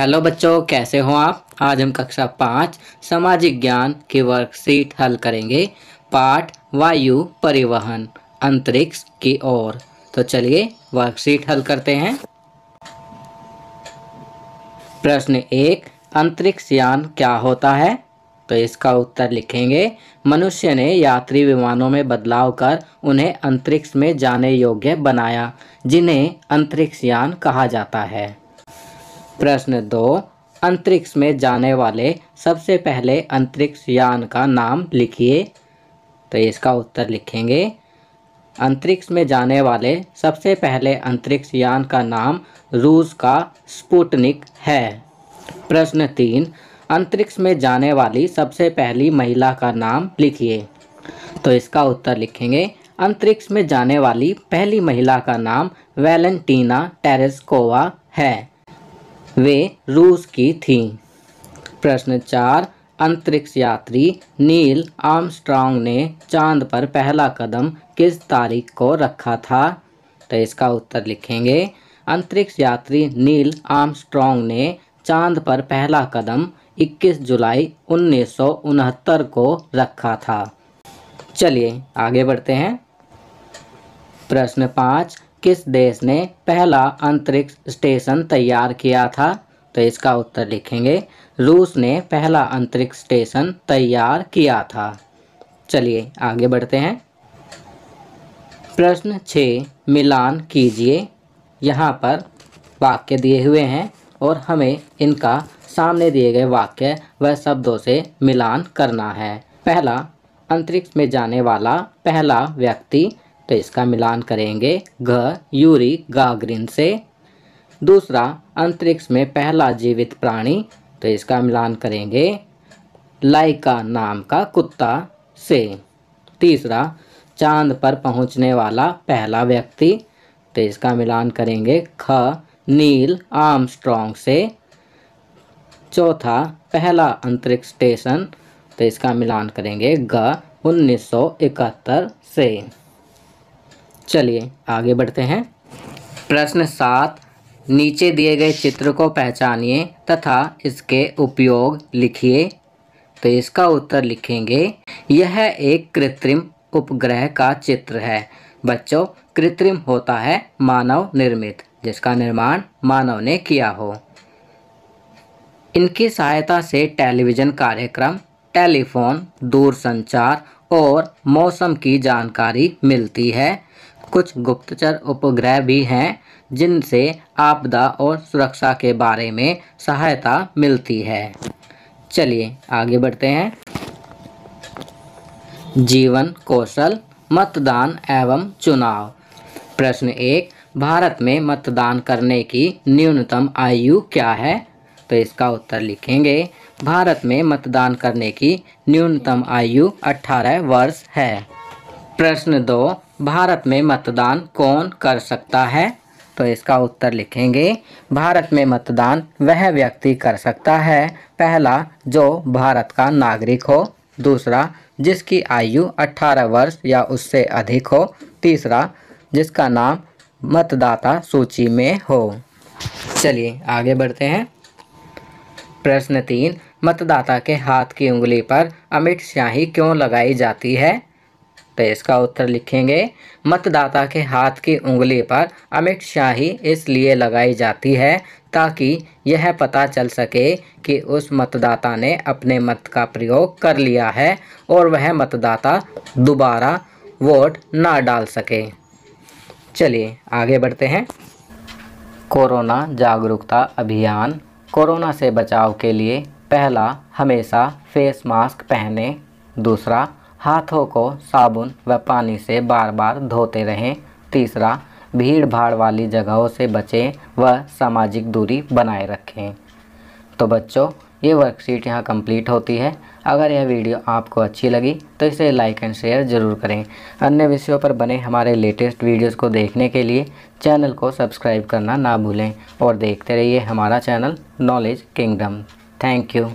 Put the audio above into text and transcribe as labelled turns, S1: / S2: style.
S1: hello बच्चों कैसे हो आप आज हम कक्षा पाँच सामाजिक ज्ञान की वर्कशीट हल करेंगे पाठ वायु परिवहन अंतरिक्ष की ओर तो चलिए वर्कशीट हल करते हैं प्रश्न एक अंतरिक्ष यान क्या होता है तो इसका उत्तर लिखेंगे मनुष्य ने यात्री विमानों में बदलाव कर उन्हें अंतरिक्ष में जाने योग्य बनाया जिन्हें अंतरिक्ष यान कहा जाता है प्रश्न दो अंतरिक्ष में जाने वाले सबसे पहले अंतरिक्ष यान का नाम लिखिए तो इसका उत्तर लिखेंगे अंतरिक्ष में जाने वाले सबसे पहले अंतरिक्ष यान का नाम रूस का स्पुटनिक है प्रश्न तीन अंतरिक्ष में जाने वाली सबसे पहली महिला का नाम लिखिए तो इसका उत्तर लिखेंगे अंतरिक्ष में जाने वाली पहली महिला का नाम वैलेंटीना टेरेस्कोवा है वे रूस की थीं प्रश्न चार अंतरिक्ष यात्री नील आर्मस्ट्रांग ने चांद पर पहला कदम किस तारीख को रखा था तो इसका उत्तर लिखेंगे अंतरिक्ष यात्री नील आर्मस्ट्रांग ने चांद पर पहला कदम 21 जुलाई उन्नीस को रखा था चलिए आगे बढ़ते हैं प्रश्न पाँच किस देश ने पहला अंतरिक्ष स्टेशन तैयार किया था तो इसका उत्तर लिखेंगे रूस ने पहला अंतरिक्ष स्टेशन तैयार किया था चलिए आगे बढ़ते हैं प्रश्न छ मिलान कीजिए यहाँ पर वाक्य दिए हुए हैं और हमें इनका सामने दिए गए वाक्य व शब्दों से मिलान करना है पहला अंतरिक्ष में जाने वाला पहला व्यक्ति तो इसका मिलान करेंगे घ यूरी गागरिन से दूसरा अंतरिक्ष में पहला जीवित प्राणी तो इसका मिलान करेंगे लाइका नाम का कुत्ता से तीसरा चांद पर पहुंचने वाला पहला व्यक्ति तो इसका मिलान करेंगे ख नील आर्मस्ट्रॉन्ग से चौथा पहला अंतरिक्ष स्टेशन तो इसका मिलान करेंगे ग 1971 से चलिए आगे बढ़ते हैं प्रश्न सात नीचे दिए गए चित्र को पहचानिए तथा इसके उपयोग लिखिए तो इसका उत्तर लिखेंगे यह एक कृत्रिम उपग्रह का चित्र है बच्चों कृत्रिम होता है मानव निर्मित जिसका निर्माण मानव ने किया हो इनकी सहायता से टेलीविज़न कार्यक्रम टेलीफोन दूरसंचार और मौसम की जानकारी मिलती है कुछ गुप्तचर उपग्रह भी हैं जिनसे आपदा और सुरक्षा के बारे में सहायता मिलती है चलिए आगे बढ़ते हैं जीवन कौशल मतदान एवं चुनाव प्रश्न एक भारत में मतदान करने की न्यूनतम आयु क्या है तो इसका उत्तर लिखेंगे भारत में मतदान करने की न्यूनतम आयु 18 वर्ष है प्रश्न दो भारत में मतदान कौन कर सकता है तो इसका उत्तर लिखेंगे भारत में मतदान वह व्यक्ति कर सकता है पहला जो भारत का नागरिक हो दूसरा जिसकी आयु 18 वर्ष या उससे अधिक हो तीसरा जिसका नाम मतदाता सूची में हो चलिए आगे बढ़ते हैं प्रश्न तीन मतदाता के हाथ की उंगली पर अमिट स्याही क्यों लगाई जाती है तो इसका उत्तर लिखेंगे मतदाता के हाथ की उंगली पर अमित शाही इसलिए लगाई जाती है ताकि यह पता चल सके कि उस मतदाता ने अपने मत का प्रयोग कर लिया है और वह मतदाता दोबारा वोट ना डाल सके चलिए आगे बढ़ते हैं कोरोना जागरूकता अभियान कोरोना से बचाव के लिए पहला हमेशा फेस मास्क पहने दूसरा हाथों को साबुन व पानी से बार बार धोते रहें तीसरा भीड़ भाड़ वाली जगहों से बचें व सामाजिक दूरी बनाए रखें तो बच्चों ये वर्कशीट यहाँ कंप्लीट होती है अगर यह वीडियो आपको अच्छी लगी तो इसे लाइक एंड शेयर ज़रूर करें अन्य विषयों पर बने हमारे लेटेस्ट वीडियोस को देखने के लिए चैनल को सब्सक्राइब करना ना भूलें और देखते रहिए हमारा channel knowledge kingdom thank you